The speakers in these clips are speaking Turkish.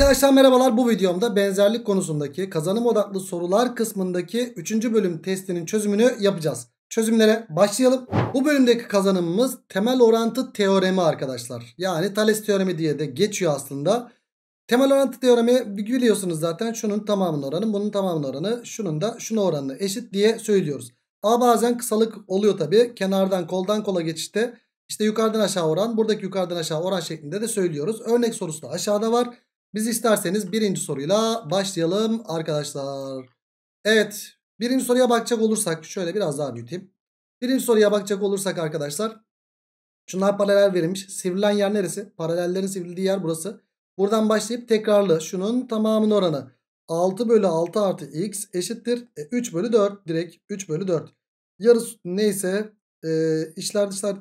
Arkadaşlar merhabalar bu videomda benzerlik konusundaki kazanım odaklı sorular kısmındaki 3. bölüm testinin çözümünü yapacağız. Çözümlere başlayalım. Bu bölümdeki kazanımımız temel orantı teoremi arkadaşlar. Yani Thales teoremi diye de geçiyor aslında. Temel orantı teoremi biliyorsunuz zaten şunun tamamının oranı, bunun tamamının oranı, şunun da şunun oranı eşit diye söylüyoruz. Ama bazen kısalık oluyor tabi. Kenardan koldan kola geçişte İşte yukarıdan aşağı oran, buradaki yukarıdan aşağı oran şeklinde de söylüyoruz. Örnek sorusu da aşağıda var. Biz isterseniz birinci soruyla başlayalım arkadaşlar. Evet birinci soruya bakacak olursak şöyle biraz daha büyüteyim. Birinci soruya bakacak olursak arkadaşlar. Şunlar paralel verilmiş. Sivrilen yer neresi? Paralellerin sivrildiği yer burası. Buradan başlayıp tekrarlı şunun tamamının oranı. 6 bölü 6 artı x eşittir. E, 3 bölü 4 direkt 3 bölü 4. Yarısı neyse e, içler dışlar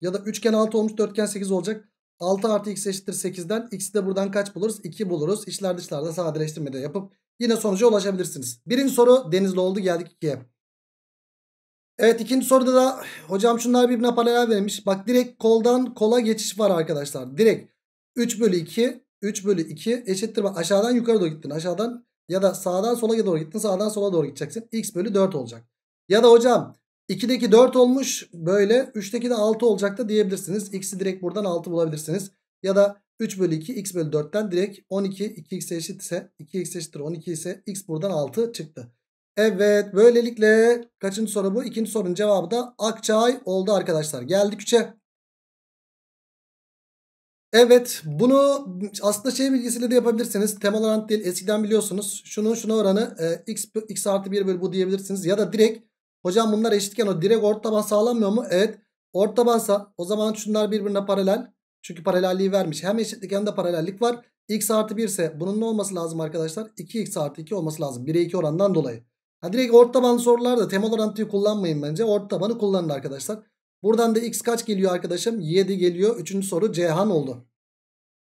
ya da üçgen 6 olmuş dörtgen 8 olacak. 6 artı x eşittir 8'den x'i de buradan kaç buluruz? 2 buluruz. İçler dışlarda sadeleştirme de yapıp yine sonuca ulaşabilirsiniz. Birinci soru denizli oldu geldik 2'ye. Evet ikinci soruda da hocam şunlar birbirine paralel verilmiş. Bak direkt koldan kola geçiş var arkadaşlar. Direkt 3 bölü 2 3 bölü 2 eşittir. Bak aşağıdan yukarı doğru gittin. Aşağıdan ya da sağdan sola doğru gittin. Sağdan sola doğru gideceksin. x bölü 4 olacak. Ya da hocam 2'deki 4 olmuş böyle. 3'teki de 6 olacak da diyebilirsiniz. X'i direkt buradan 6 bulabilirsiniz. Ya da 3 bölü 2 x bölü 4'ten direkt 12 2x eşit ise 2x eşittir 12 ise x buradan 6 çıktı. Evet böylelikle kaçıncı soru bu? İkinci sorunun cevabı da Akçay oldu arkadaşlar. Geldik 3'e. Evet bunu aslında şey bilgisiyle de yapabilirsiniz. Temel oran değil eskiden biliyorsunuz. Şunun şuna oranı e, x, x artı 1 bölü bu diyebilirsiniz. Ya da direkt Hocam bunlar eşitken o direkt orta taban sağlanmıyor mu? Evet. orta tabansa o zaman şunlar birbirine paralel. Çünkü paralelliği vermiş. Hem eşitlik hem de paralellik var. X artı 1 ise bunun ne olması lazım arkadaşlar? 2x artı 2 olması lazım. 1'e 2 orandan dolayı. Ha direkt ort tabanlı sorularda temel orantıyı kullanmayın bence. orta tabanı kullanın arkadaşlar. Buradan da x kaç geliyor arkadaşım? 7 geliyor. Üçüncü soru Cihan oldu.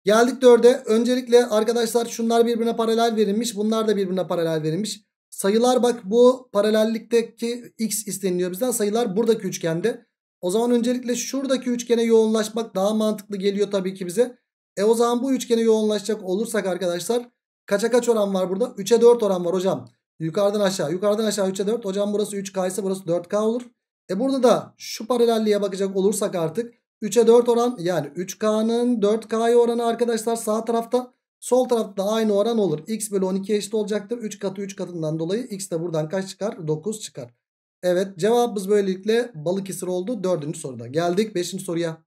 Geldik 4'e. Öncelikle arkadaşlar şunlar birbirine paralel verilmiş. Bunlar da birbirine paralel verilmiş. Sayılar bak bu paralellikteki x isteniliyor bizden. Sayılar buradaki üçgende. O zaman öncelikle şuradaki üçgene yoğunlaşmak daha mantıklı geliyor tabii ki bize. E o zaman bu üçgene yoğunlaşacak olursak arkadaşlar kaça kaç oran var burada? 3'e 4 oran var hocam. Yukarıdan aşağı yukarıdan aşağı 3'e 4. Hocam burası 3K ise burası 4K olur. E burada da şu paralelliğe bakacak olursak artık 3'e 4 oran yani 3K'nın 4K'ya oranı arkadaşlar sağ tarafta. Sol tarafta da aynı oran olur. X bölü 12 eşit olacaktır. 3 katı 3 katından dolayı x de buradan kaç çıkar? 9 çıkar. Evet cevabımız böylelikle Balıkesir oldu. Dördüncü soruda. Geldik beşinci soruya.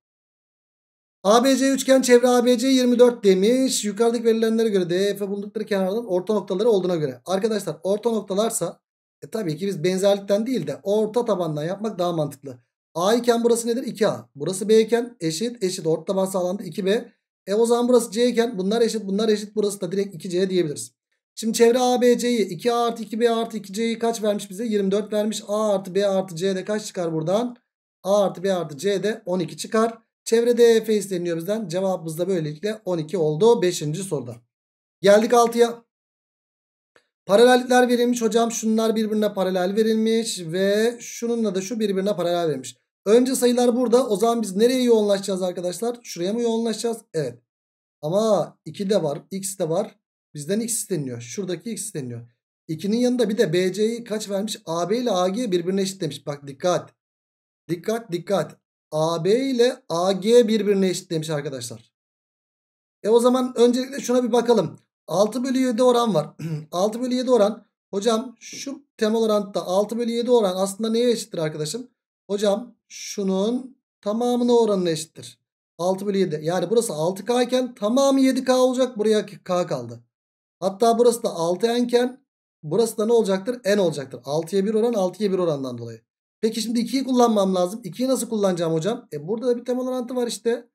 ABC üçgen çevre ABC 24 demiş. Yukarıdaki verilenlere göre DF bulundukları kenarların orta noktaları olduğuna göre. Arkadaşlar orta noktalarsa e, tabii ki biz benzerlikten değil de orta tabandan yapmak daha mantıklı. A iken burası nedir? 2A. Burası B iken eşit eşit orta taban sağlandı 2B. E o zaman burası C iken bunlar eşit bunlar eşit burası da direkt 2C diyebiliriz. Şimdi çevre ABC'yi 2A artı 2B artı 2C'yi kaç vermiş bize? 24 vermiş. A artı B artı C'de kaç çıkar buradan? A artı B artı C'de 12 çıkar. Çevre DF isteniyor bizden. Cevabımız da böylelikle 12 oldu 5. soruda. Geldik 6'ya. Paralellikler verilmiş. Hocam şunlar birbirine paralel verilmiş. Ve şununla da şu birbirine paralel verilmiş. Önce sayılar burada. O zaman biz nereye yoğunlaşacağız arkadaşlar? Şuraya mı yoğunlaşacağız? Evet. Ama 2 de var. X de var. Bizden X isteniyor. Şuradaki X isteniyor. 2'nin yanında bir de BC'yi kaç vermiş? AB ile AG birbirine eşit demiş. Bak dikkat. Dikkat dikkat. AB ile AG birbirine eşit demiş arkadaşlar. E o zaman öncelikle şuna bir bakalım. 6 bölü 7 oran var. 6 bölü 7 oran. Hocam şu temel orantta 6 bölü 7 oran aslında neye eşittir arkadaşım? Hocam şunun tamamına oranına eşittir. 6 bölü 7. Yani burası 6K iken tamamı 7K olacak. Buraya K kaldı. Hatta burası da 6N iken burası da ne olacaktır? N olacaktır. 6'ya 1 oran 6'ya 1 orandan dolayı. Peki şimdi 2'yi kullanmam lazım. 2'yi nasıl kullanacağım hocam? E burada da bir temel orantı var işte.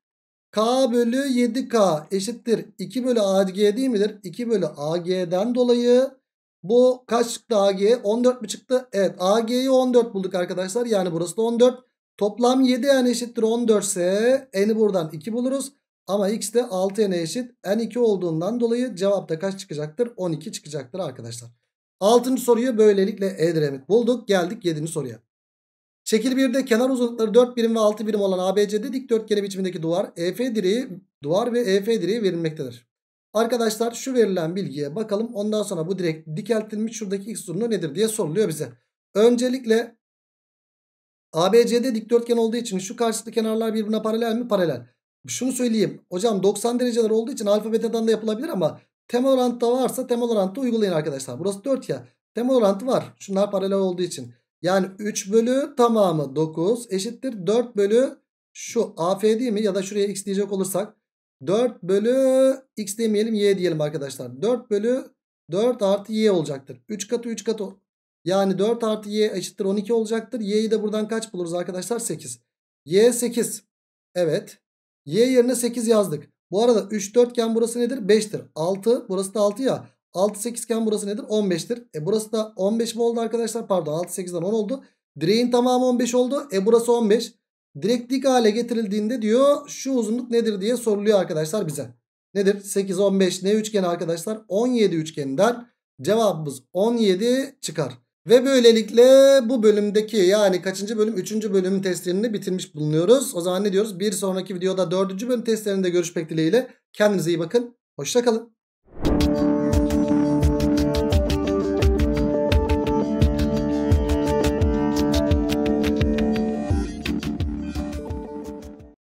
K bölü 7K eşittir 2 bölü AG değil midir? 2 bölü AG'den dolayı bu kaç çıktı AG? 14 mi çıktı? Evet AG'yi 14 bulduk arkadaşlar. Yani burası da 14. Toplam 7 n eşittir 14 ise n'i buradan 2 buluruz. Ama x de 6 n eşit. n 2 olduğundan dolayı cevapta kaç çıkacaktır? 12 çıkacaktır arkadaşlar. 6. soruyu böylelikle edremit bulduk. Geldik 7. soruya. Şekil 1'de kenar uzunlukları 4 birim ve 6 birim olan ABC'de dikdörtgeni biçimindeki duvar EF direği duvar ve EF direği verilmektedir. Arkadaşlar şu verilen bilgiye bakalım. Ondan sonra bu direkt dikeltilmiş şuradaki x uzunluğu nedir diye soruluyor bize. Öncelikle ABCD dikdörtgen olduğu için şu karşılıklı kenarlar birbirine paralel mi? Paralel. Şunu söyleyeyim. Hocam 90 dereceler olduğu için alfa betadan da yapılabilir ama temel orantıda varsa temel orantıda uygulayın arkadaşlar. Burası 4 ya. Temel orantı var. Şunlar paralel olduğu için. Yani 3 bölü tamamı 9 eşittir 4 bölü şu AF değil mi? Ya da şuraya x diyecek olursak 4 bölü x demeyelim y diyelim arkadaşlar. 4 bölü 4 artı y olacaktır. 3 katı 3 katı yani 4 artı y eşittir 12 olacaktır. y'yi de buradan kaç buluruz arkadaşlar? 8. y 8. Evet. y yerine 8 yazdık. Bu arada 3 4 iken burası nedir? 5'tir. 6 burası da 6 ya. 6 8 iken burası nedir? 15'tir. E burası da 15 mi oldu arkadaşlar? Pardon 6 8'den 10 oldu. Direğin tamamı 15 oldu. E burası 15. Direkt dik hale getirildiğinde diyor şu uzunluk nedir diye soruluyor arkadaşlar bize. Nedir? 8, 15 ne üçgeni arkadaşlar? 17 üçgeninden cevabımız 17 çıkar. Ve böylelikle bu bölümdeki yani kaçıncı bölüm? Üçüncü bölümün testlerini bitirmiş bulunuyoruz. O zaman ne diyoruz? Bir sonraki videoda dördüncü bölüm testlerinde görüşmek dileğiyle. Kendinize iyi bakın. Hoşçakalın.